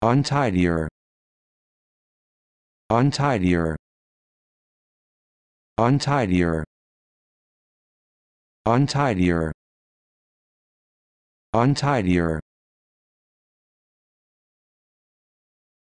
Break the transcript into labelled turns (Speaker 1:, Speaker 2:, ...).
Speaker 1: untidier untidier untidier untidier untidier